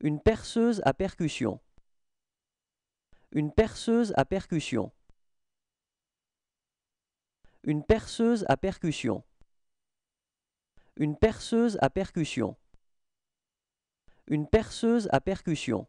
Une perceuse à percussion. Une perceuse à percussion. Une perceuse à percussion. Une perceuse à percussion. Une perceuse à percussion.